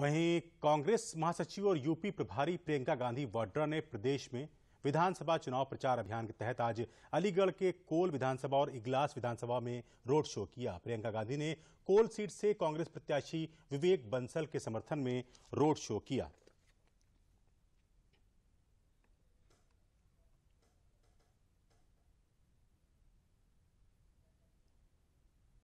वहीं कांग्रेस महासचिव और यूपी प्रभारी प्रियंका गांधी वाड्रा ने प्रदेश में विधानसभा चुनाव प्रचार अभियान के तहत आज अलीगढ़ के कोल विधानसभा और इगलास विधानसभा में रोड शो किया प्रियंका गांधी ने कोल सीट से कांग्रेस प्रत्याशी विवेक बंसल के समर्थन में रोड शो किया